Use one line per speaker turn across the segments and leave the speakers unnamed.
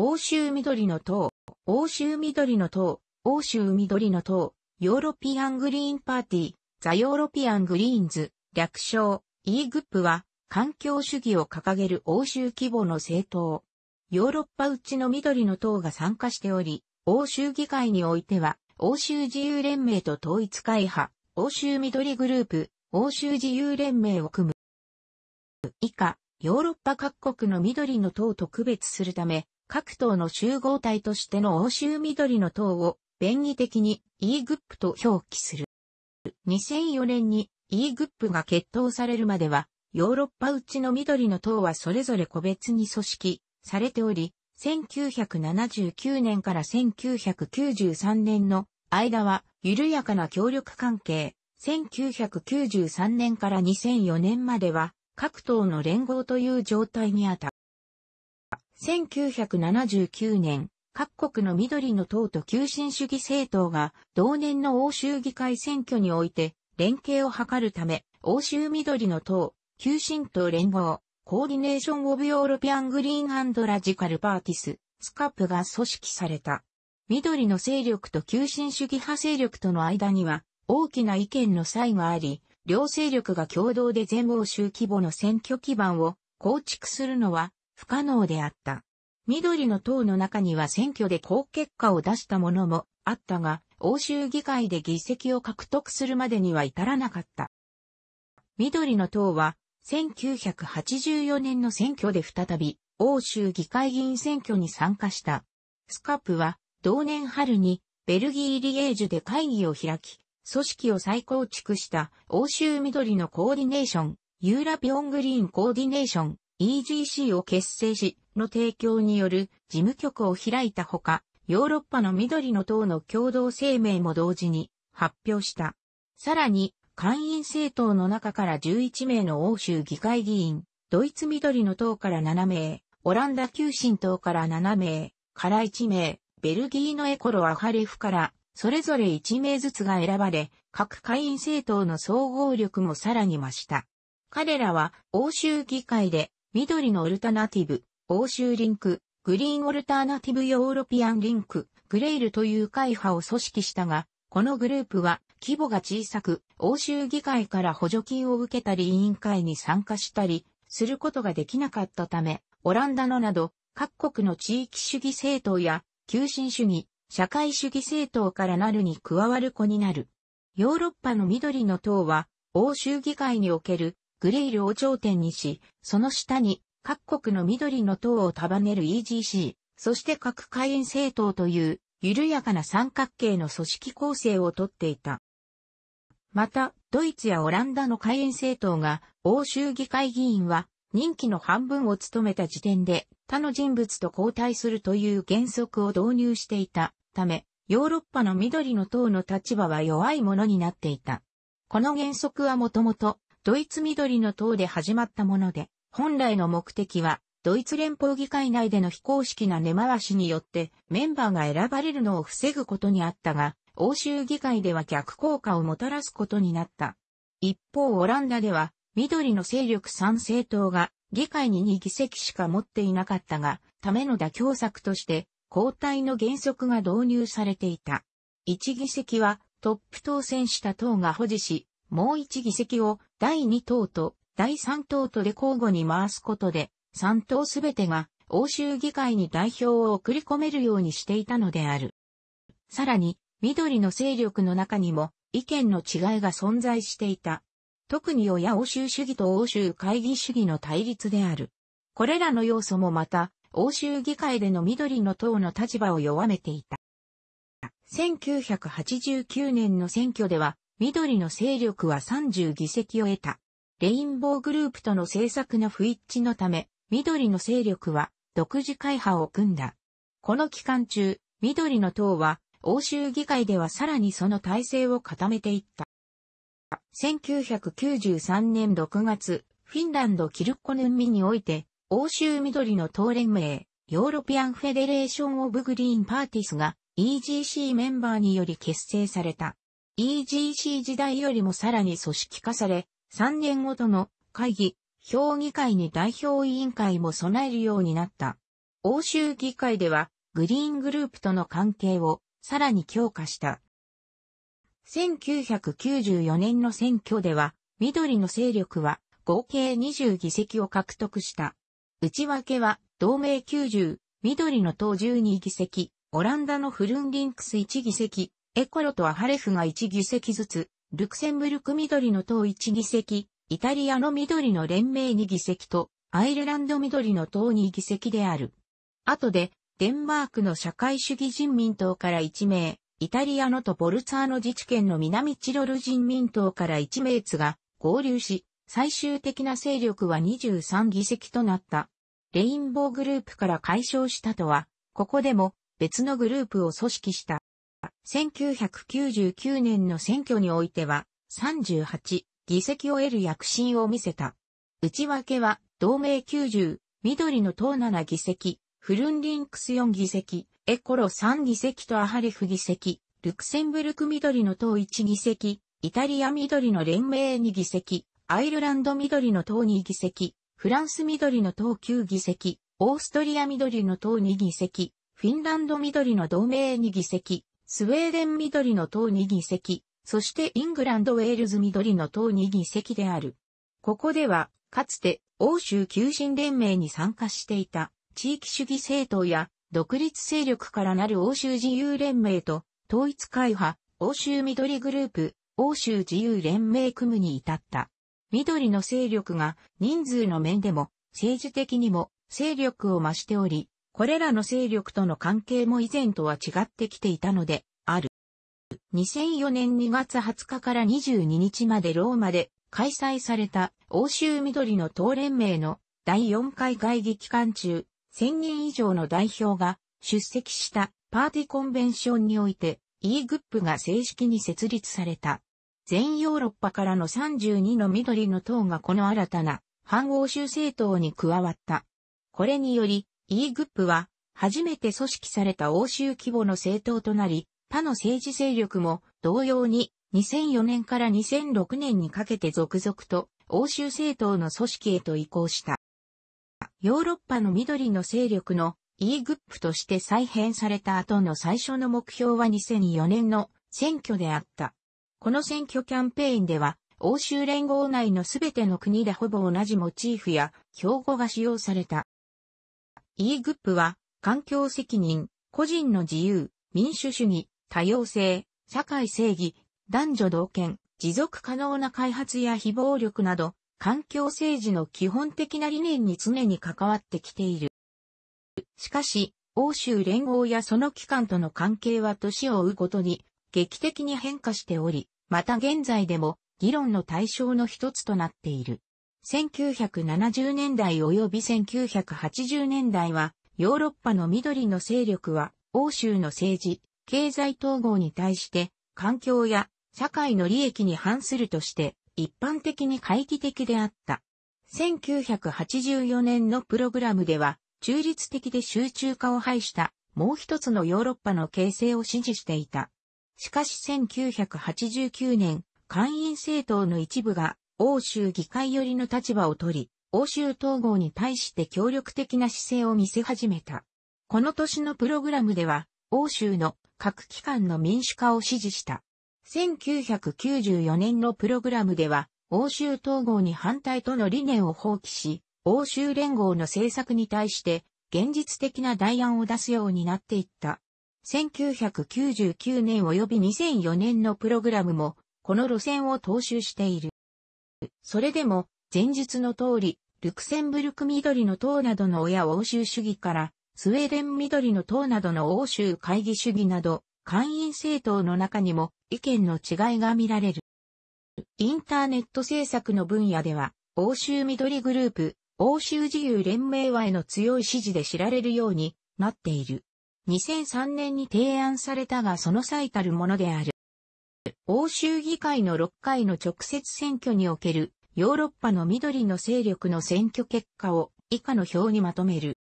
欧州緑の党、欧州緑の党、欧州緑の党、ヨーロピアングリーンパーティー、ザ・ヨーロピアングリーンズ、略称、イーグップは、環境主義を掲げる欧州規模の政党。ヨーロッパうちの緑の党が参加しており、欧州議会においては、欧州自由連盟と統一会派、欧州緑グループ、欧州自由連盟を組む。以下、ヨーロッパ各国の緑の党と区別するため、各党の集合体としての欧州緑の党を、便宜的に E グップと表記する。2004年に E グップが決闘されるまでは、ヨーロッパうちの緑の党はそれぞれ個別に組織されており、1979年から1993年の間は緩やかな協力関係、1993年から2004年までは各党の連合という状態にあった。1979年、各国の緑の党と急進主義政党が同年の欧州議会選挙において連携を図るため、欧州緑の党、急進党連合、コーディネーション・オブ・ヨーロピアン・グリーン・アンド・ラジカル・パーティス、スカップが組織された。緑の勢力と急進主義派勢力との間には大きな意見の差異があり、両勢力が共同で全欧州規模の選挙基盤を構築するのは不可能であった。緑の党の中には選挙で好結果を出したものもあったが、欧州議会で議席を獲得するまでには至らなかった。緑の党は、1984年の選挙で再び、欧州議会議員選挙に参加した。スカップは、同年春に、ベルギーリエージュで会議を開き、組織を再構築した、欧州緑のコーディネーション、ユーラピオングリーンコーディネーション EGC を結成し、の提供による事務局を開いたほか、ヨーロッパの緑の党の共同声明も同時に発表した。さらに、会員政党の中から11名の欧州議会議員、ドイツ緑の党から7名、オランダ旧進党から7名、から1名、ベルギーのエコロ・アハレフから、それぞれ1名ずつが選ばれ、各会員政党の総合力もさらに増した。彼らは欧州議会で緑のオルタナティブ、欧州リンク、グリーンオルタナティブヨーロピアンリンク、グレイルという会派を組織したが、このグループは規模が小さく、欧州議会から補助金を受けたり委員会に参加したり、することができなかったため、オランダのなど、各国の地域主義政党や、急進主義、社会主義政党からなるに加わる子になる。ヨーロッパの緑の党は、欧州議会におけるグレイルを頂点にし、その下に各国の緑の党を束ねる EGC、そして各会員政党という緩やかな三角形の組織構成をとっていた。また、ドイツやオランダの会員政党が欧州議会議員は任期の半分を務めた時点で他の人物と交代するという原則を導入していたため、ヨーロッパの緑の党の立場は弱いものになっていた。この原則はもともとドイツ緑の党で始まったもので、本来の目的は、ドイツ連邦議会内での非公式な根回しによってメンバーが選ばれるのを防ぐことにあったが、欧州議会では逆効果をもたらすことになった。一方オランダでは、緑の勢力賛成党が議会に2議席しか持っていなかったが、ための妥協策として交代の原則が導入されていた。1議席はトップ当選した党が保持し、もう1議席を第2党と第3党とで交互に回すことで、3党すべてが欧州議会に代表を送り込めるようにしていたのである。さらに、緑の勢力の中にも意見の違いが存在していた。特に親欧州主義と欧州会議主義の対立である。これらの要素もまた、欧州議会での緑の党の立場を弱めていた。1989年の選挙では、緑の勢力は30議席を得た。レインボーグループとの政策の不一致のため、緑の勢力は独自会派を組んだ。この期間中、緑の党は欧州議会ではさらにその体制を固めていった。1993年6月、フィンランドキルコヌンミにおいて、欧州緑の党連盟、ヨーロピアンフェデレーションオブグリーンパーティスが EGC メンバーにより結成された。EGC 時代よりもさらに組織化され、3年ごとの会議、評議会に代表委員会も備えるようになった。欧州議会では、グリーングループとの関係をさらに強化した。1994年の選挙では、緑の勢力は合計20議席を獲得した。内訳は、同盟90、緑の党12議席、オランダのフルンリンクス1議席、エコロとアハレフが1議席ずつ、ルクセンブルク緑の党1議席、イタリアの緑の連盟2議席と、アイルランド緑の党2議席である。後で、デンマークの社会主義人民党から1名、イタリアのとボルツァーノ自治県の南チロル人民党から1名つが合流し、最終的な勢力は23議席となった。レインボーグループから解消したとは、ここでも別のグループを組織した。1999年の選挙においては、38議席を得る躍進を見せた。内訳は、同盟90、緑の党7議席、フルンリンクス4議席、エコロ3議席とアハリフ議席、ルクセンブルク緑の党1議席、イタリア緑の連盟2議席、アイルランド緑の党2議席、フランス緑の党9議席、オーストリア緑の党2議席、フィンランド緑の同盟2議席、スウェーデン緑の党に議席、そしてイングランド・ウェールズ緑の党に議席である。ここでは、かつて欧州求心連盟に参加していた地域主義政党や独立勢力からなる欧州自由連盟と統一会派、欧州緑グループ、欧州自由連盟組むに至った。緑の勢力が人数の面でも政治的にも勢力を増しており、これらの勢力との関係も以前とは違ってきていたので、ある。2004年2月20日から22日までローマで開催された欧州緑の党連盟の第4回会議期間中、1000人以上の代表が出席したパーティコンベンションにおいて E グップが正式に設立された。全ヨーロッパからの32の緑の党がこの新たな反欧州政党に加わった。これによりイーグップは、初めて組織された欧州規模の政党となり、他の政治勢力も同様に2004年から2006年にかけて続々と欧州政党の組織へと移行した。ヨーロッパの緑の勢力の e グップとして再編された後の最初の目標は2004年の選挙であった。この選挙キャンペーンでは、欧州連合内のすべての国でほぼ同じモチーフや標語が使用された。E グップは、環境責任、個人の自由、民主主義、多様性、社会正義、男女同権、持続可能な開発や非暴力など、環境政治の基本的な理念に常に関わってきている。しかし、欧州連合やその機関との関係は年を追うことに劇的に変化しており、また現在でも議論の対象の一つとなっている。1970年代及び1980年代は、ヨーロッパの緑の勢力は、欧州の政治、経済統合に対して、環境や社会の利益に反するとして、一般的に回帰的であった。1984年のプログラムでは、中立的で集中化を排したもう一つのヨーロッパの形成を支持していた。しかし1989年、会員政党の一部が欧州議会寄りの立場を取り、欧州統合に対して協力的な姿勢を見せ始めた。この年のプログラムでは、欧州の各機関の民主化を支持した。1994年のプログラムでは、欧州統合に反対との理念を放棄し、欧州連合の政策に対して現実的な代案を出すようになっていった。1999年及び2004年のプログラムも、この路線を踏襲している。それでも、前述の通り、ルクセンブルク緑の党などの親欧州主義から、スウェーデン緑の党などの欧州会議主義など、会員政党の中にも意見の違いが見られる。インターネット政策の分野では、欧州緑グループ、欧州自由連盟和への強い支持で知られるようになっている。2003年に提案されたがその最たるものである。欧州議会の6回の直接選挙におけるヨーロッパの緑の勢力の選挙結果を以下の表にまとめる。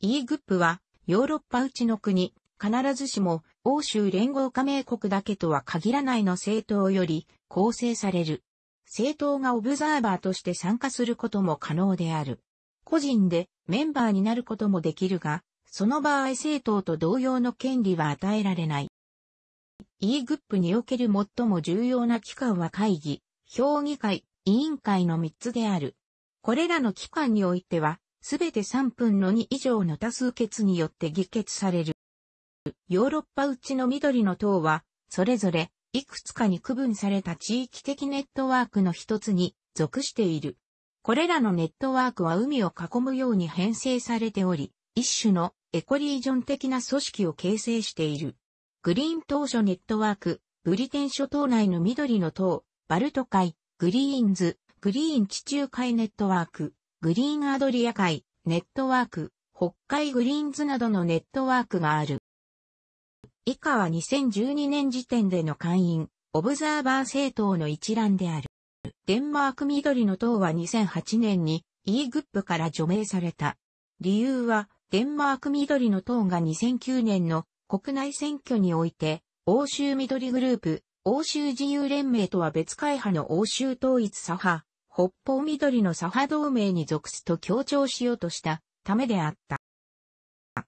e グップはヨーロッパうちの国、必ずしも欧州連合加盟国だけとは限らないの政党より構成される。政党がオブザーバーとして参加することも可能である。個人でメンバーになることもできるが、その場合政党と同様の権利は与えられない。E グップにおける最も重要な機関は会議、評議会、委員会の3つである。これらの機関においては、すべて3分の2以上の多数決によって議決される。ヨーロッパうちの緑の党は、それぞれ、いくつかに区分された地域的ネットワークの一つに属している。これらのネットワークは海を囲むように編成されており、一種のエコリージョン的な組織を形成している。グリーン島諸ネットワーク、ブリテン諸島内の緑の島、バルト海、グリーンズ、グリーン地中海ネットワーク、グリーンアドリア海、ネットワーク、北海グリーンズなどのネットワークがある。以下は2012年時点での会員、オブザーバー政党の一覧である。デンマーク緑の党は2008年に e グップから除名された。理由は、デンマーク緑の党が2009年の国内選挙において、欧州緑グループ、欧州自由連盟とは別会派の欧州統一左派、北方緑の左派同盟に属すと強調しようとしたためであった。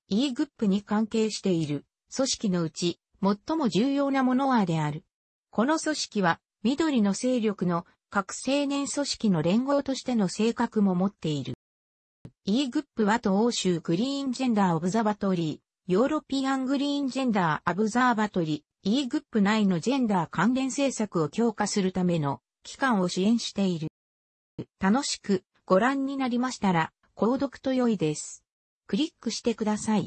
e グップに関係している組織のうち最も重要なものはである。この組織は緑の勢力の各青年組織の連合としての性格も持っている。e グップはと欧州グリーンジェンダーオブザバトリー。ヨーロピアングリーンジェンダーアブザーバトリ、e グップ内のジェンダー関連政策を強化するための機関を支援している。楽しくご覧になりましたら、購読と良いです。クリックしてください。